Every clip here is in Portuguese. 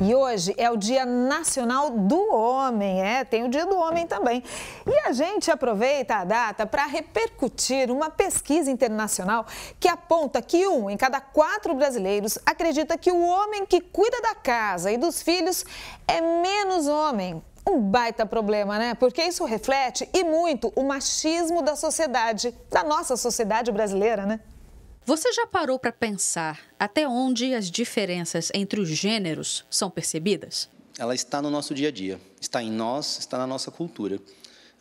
E hoje é o Dia Nacional do Homem, é, tem o Dia do Homem também. E a gente aproveita a data para repercutir uma pesquisa internacional que aponta que um em cada quatro brasileiros acredita que o homem que cuida da casa e dos filhos é menos homem um baita problema, né? Porque isso reflete e muito o machismo da sociedade, da nossa sociedade brasileira, né? Você já parou para pensar até onde as diferenças entre os gêneros são percebidas? Ela está no nosso dia a dia, está em nós, está na nossa cultura.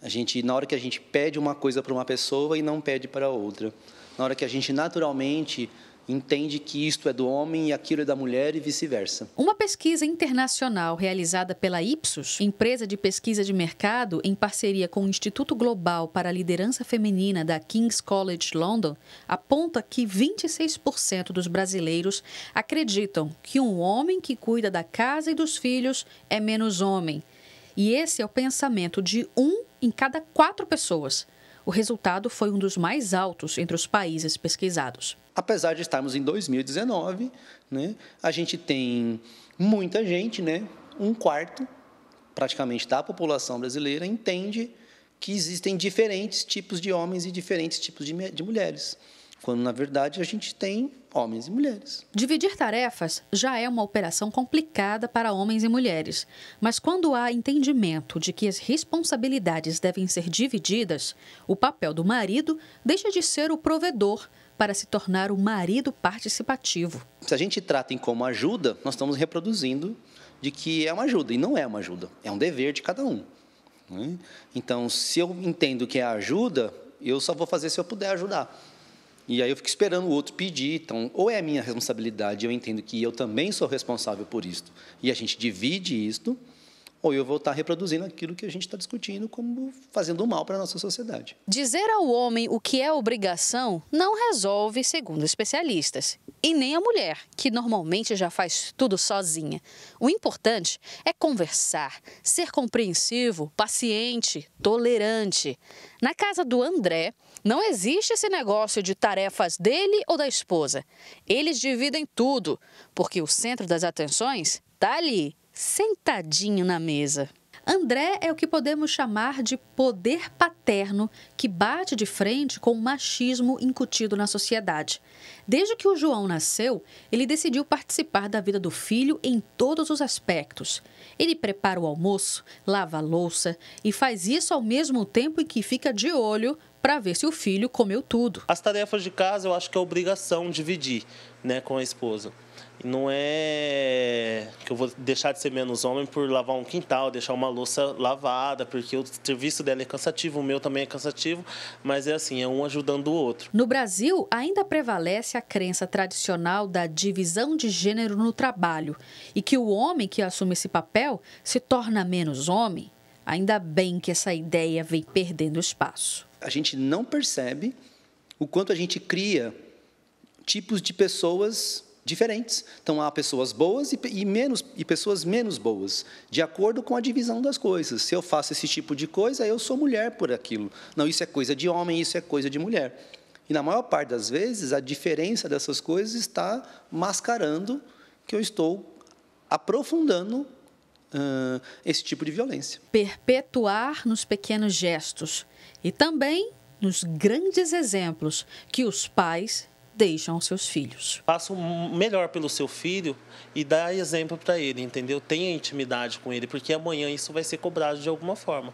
A gente, na hora que a gente pede uma coisa para uma pessoa e não pede para outra, na hora que a gente naturalmente entende que isto é do homem e aquilo é da mulher e vice-versa. Uma pesquisa internacional realizada pela Ipsos, empresa de pesquisa de mercado, em parceria com o Instituto Global para a Liderança Feminina da King's College London, aponta que 26% dos brasileiros acreditam que um homem que cuida da casa e dos filhos é menos homem. E esse é o pensamento de um em cada quatro pessoas o resultado foi um dos mais altos entre os países pesquisados. Apesar de estarmos em 2019, né, a gente tem muita gente, né, um quarto praticamente da população brasileira entende que existem diferentes tipos de homens e diferentes tipos de, de mulheres quando na verdade a gente tem homens e mulheres. Dividir tarefas já é uma operação complicada para homens e mulheres, mas quando há entendimento de que as responsabilidades devem ser divididas, o papel do marido deixa de ser o provedor para se tornar o marido participativo. Se a gente trata em como ajuda, nós estamos reproduzindo de que é uma ajuda e não é uma ajuda, é um dever de cada um. Né? Então, se eu entendo que é ajuda, eu só vou fazer se eu puder ajudar. E aí eu fico esperando o outro pedir. Então, ou é a minha responsabilidade, eu entendo que eu também sou responsável por isto, e a gente divide isto, ou eu vou estar reproduzindo aquilo que a gente está discutindo como fazendo mal para a nossa sociedade. Dizer ao homem o que é obrigação não resolve, segundo especialistas, e nem a mulher, que normalmente já faz tudo sozinha. O importante é conversar, ser compreensivo, paciente, tolerante. Na casa do André, não existe esse negócio de tarefas dele ou da esposa. Eles dividem tudo, porque o centro das atenções está ali, sentadinho na mesa. André é o que podemos chamar de poder paterno que bate de frente com o machismo incutido na sociedade. Desde que o João nasceu, ele decidiu participar da vida do filho em todos os aspectos. Ele prepara o almoço, lava a louça e faz isso ao mesmo tempo em que fica de olho para ver se o filho comeu tudo. As tarefas de casa eu acho que é obrigação dividir né, com a esposa não é que eu vou deixar de ser menos homem por lavar um quintal, deixar uma louça lavada, porque o serviço dela é cansativo, o meu também é cansativo, mas é assim, é um ajudando o outro. No Brasil, ainda prevalece a crença tradicional da divisão de gênero no trabalho e que o homem que assume esse papel se torna menos homem. Ainda bem que essa ideia vem perdendo espaço. A gente não percebe o quanto a gente cria tipos de pessoas diferentes. Então há pessoas boas e, e, menos e pessoas menos boas, de acordo com a divisão das coisas. Se eu faço esse tipo de coisa, eu sou mulher por aquilo. Não, isso é coisa de homem, isso é coisa de mulher. E na maior parte das vezes, a diferença dessas coisas está mascarando que eu estou aprofundando uh, esse tipo de violência. Perpetuar nos pequenos gestos e também nos grandes exemplos que os pais deixam seus filhos. Faça o melhor pelo seu filho e dá exemplo para ele, entendeu? Tenha intimidade com ele, porque amanhã isso vai ser cobrado de alguma forma.